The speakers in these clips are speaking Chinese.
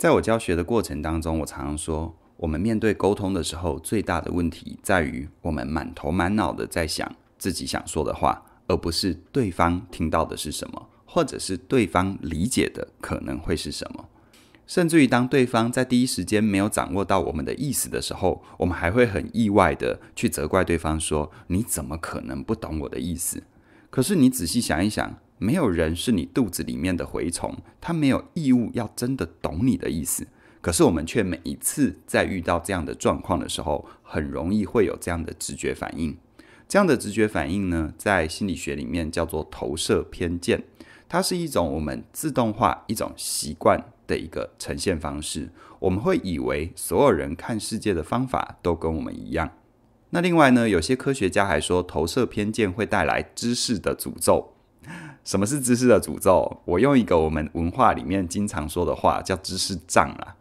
在我教学的过程当中，我常常说，我们面对沟通的时候，最大的问题在于，我们满头满脑的在想自己想说的话，而不是对方听到的是什么，或者是对方理解的可能会是什么。甚至于，当对方在第一时间没有掌握到我们的意思的时候，我们还会很意外的去责怪对方说：“你怎么可能不懂我的意思？”可是你仔细想一想。没有人是你肚子里面的蛔虫，他没有义务要真的懂你的意思。可是我们却每一次在遇到这样的状况的时候，很容易会有这样的直觉反应。这样的直觉反应呢，在心理学里面叫做投射偏见，它是一种我们自动化、一种习惯的一个呈现方式。我们会以为所有人看世界的方法都跟我们一样。那另外呢，有些科学家还说，投射偏见会带来知识的诅咒。什么是知识的诅咒？我用一个我们文化里面经常说的话叫“知识障”啊。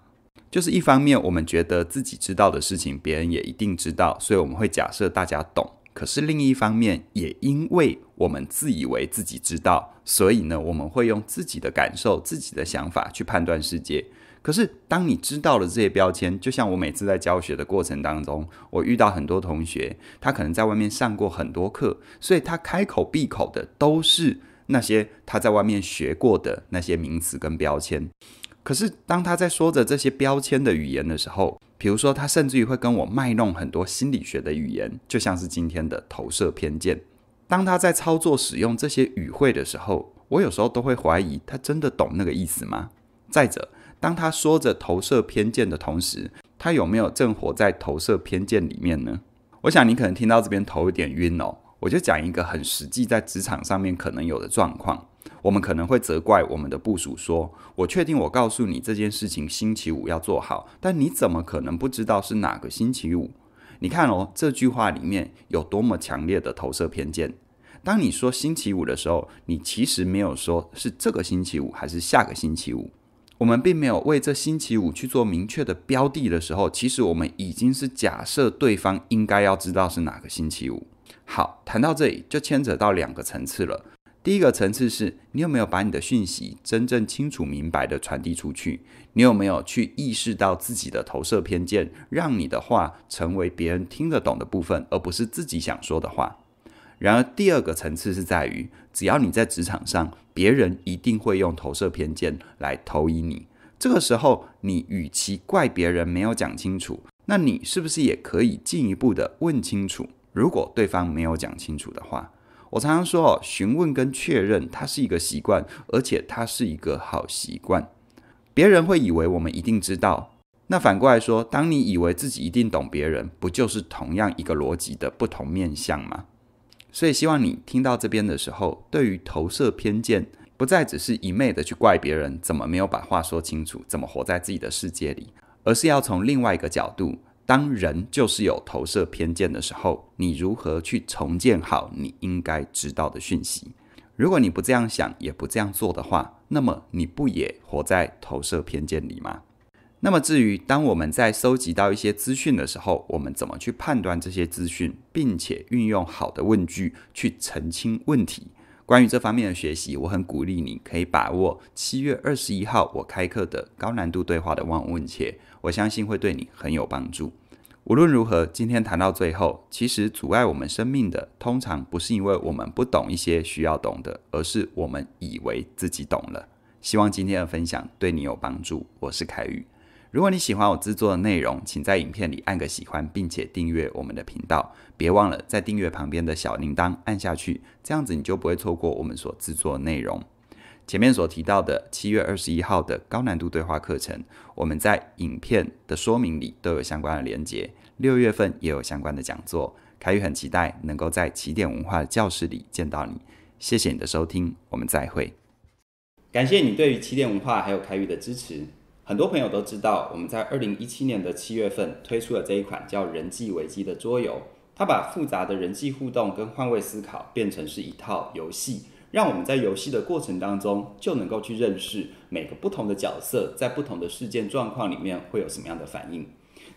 就是一方面我们觉得自己知道的事情，别人也一定知道，所以我们会假设大家懂；可是另一方面，也因为我们自以为自己知道，所以呢，我们会用自己的感受、自己的想法去判断世界。可是当你知道了这些标签，就像我每次在教学的过程当中，我遇到很多同学，他可能在外面上过很多课，所以他开口闭口的都是。那些他在外面学过的那些名词跟标签，可是当他在说着这些标签的语言的时候，比如说他甚至于会跟我卖弄很多心理学的语言，就像是今天的投射偏见。当他在操作使用这些语汇的时候，我有时候都会怀疑他真的懂那个意思吗？再者，当他说着投射偏见的同时，他有没有正活在投射偏见里面呢？我想你可能听到这边头有点晕哦。我就讲一个很实际，在职场上面可能有的状况，我们可能会责怪我们的部署，说我确定我告诉你这件事情星期五要做好，但你怎么可能不知道是哪个星期五？你看哦，这句话里面有多么强烈的投射偏见。当你说星期五的时候，你其实没有说是这个星期五还是下个星期五。我们并没有为这星期五去做明确的标的的时候，其实我们已经是假设对方应该要知道是哪个星期五。好，谈到这里就牵扯到两个层次了。第一个层次是，你有没有把你的讯息真正清楚明白的传递出去？你有没有去意识到自己的投射偏见，让你的话成为别人听得懂的部分，而不是自己想说的话？然而，第二个层次是在于，只要你在职场上，别人一定会用投射偏见来投以你。这个时候，你与其怪别人没有讲清楚，那你是不是也可以进一步的问清楚？如果对方没有讲清楚的话，我常常说哦，询问跟确认它是一个习惯，而且它是一个好习惯。别人会以为我们一定知道，那反过来说，当你以为自己一定懂别人，不就是同样一个逻辑的不同面向吗？所以希望你听到这边的时候，对于投射偏见，不再只是一昧的去怪别人怎么没有把话说清楚，怎么活在自己的世界里，而是要从另外一个角度。当人就是有投射偏见的时候，你如何去重建好你应该知道的讯息？如果你不这样想，也不这样做的话，那么你不也活在投射偏见里吗？那么至于当我们在收集到一些资讯的时候，我们怎么去判断这些资讯，并且运用好的问句去澄清问题？关于这方面的学习，我很鼓励你，可以把握七月二十一号我开课的高难度对话的望问切，我相信会对你很有帮助。无论如何，今天谈到最后，其实阻碍我们生命的，通常不是因为我们不懂一些需要懂的，而是我们以为自己懂了。希望今天的分享对你有帮助。我是凯宇。如果你喜欢我制作的内容，请在影片里按个喜欢，并且订阅我们的频道。别忘了在订阅旁边的小铃铛按下去，这样子你就不会错过我们所制作内容。前面所提到的七月二十一号的高难度对话课程，我们在影片的说明里都有相关的连接。六月份也有相关的讲座，凯宇很期待能够在起点文化的教室里见到你。谢谢你的收听，我们再会。感谢你对起点文化还有凯宇的支持。很多朋友都知道，我们在二零一七年的七月份推出了这一款叫《人际危机》的桌游，它把复杂的人际互动跟换位思考变成是一套游戏，让我们在游戏的过程当中就能够去认识每个不同的角色在不同的事件状况里面会有什么样的反应。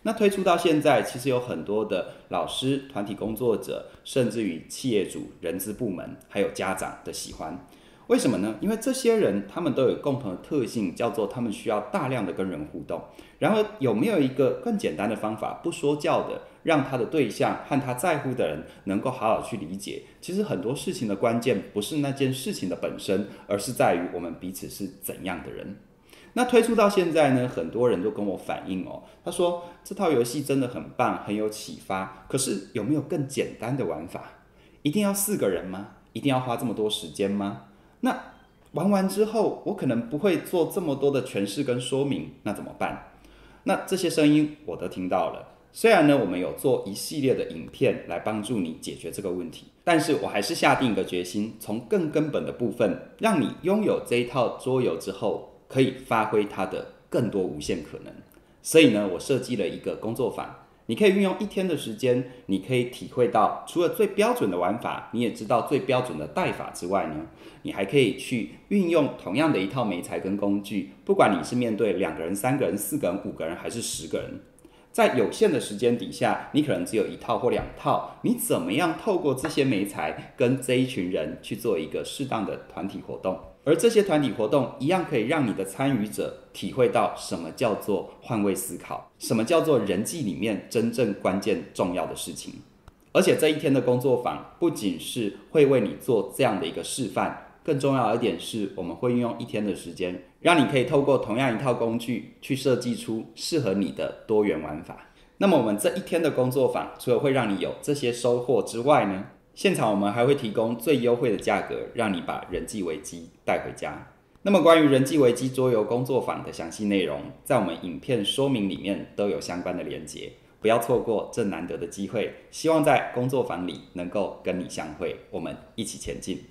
那推出到现在，其实有很多的老师、团体工作者，甚至于企业主、人资部门，还有家长的喜欢。为什么呢？因为这些人他们都有共同的特性，叫做他们需要大量的跟人互动。然而，有没有一个更简单的方法，不说教的，让他的对象和他在乎的人能够好好去理解？其实很多事情的关键不是那件事情的本身，而是在于我们彼此是怎样的人。那推出到现在呢，很多人都跟我反映哦，他说这套游戏真的很棒，很有启发。可是有没有更简单的玩法？一定要四个人吗？一定要花这么多时间吗？那玩完之后，我可能不会做这么多的诠释跟说明，那怎么办？那这些声音我都听到了。虽然呢，我们有做一系列的影片来帮助你解决这个问题，但是我还是下定一个决心，从更根本的部分，让你拥有这一套桌游之后，可以发挥它的更多无限可能。所以呢，我设计了一个工作坊。你可以运用一天的时间，你可以体会到，除了最标准的玩法，你也知道最标准的带法之外呢，你还可以去运用同样的一套梅材跟工具，不管你是面对两个人、三个人、四个人、五个人，还是十个人。在有限的时间底下，你可能只有一套或两套，你怎么样透过这些媒材跟这一群人去做一个适当的团体活动？而这些团体活动一样可以让你的参与者体会到什么叫做换位思考，什么叫做人际里面真正关键重要的事情。而且这一天的工作坊不仅是会为你做这样的一个示范，更重要一点是，我们会运用一天的时间。让你可以透过同样一套工具去设计出适合你的多元玩法。那么我们这一天的工作坊，除了会让你有这些收获之外呢，现场我们还会提供最优惠的价格，让你把人际危机带回家。那么关于人际危机桌游工作坊的详细内容，在我们影片说明里面都有相关的连接，不要错过这难得的机会。希望在工作坊里能够跟你相会，我们一起前进。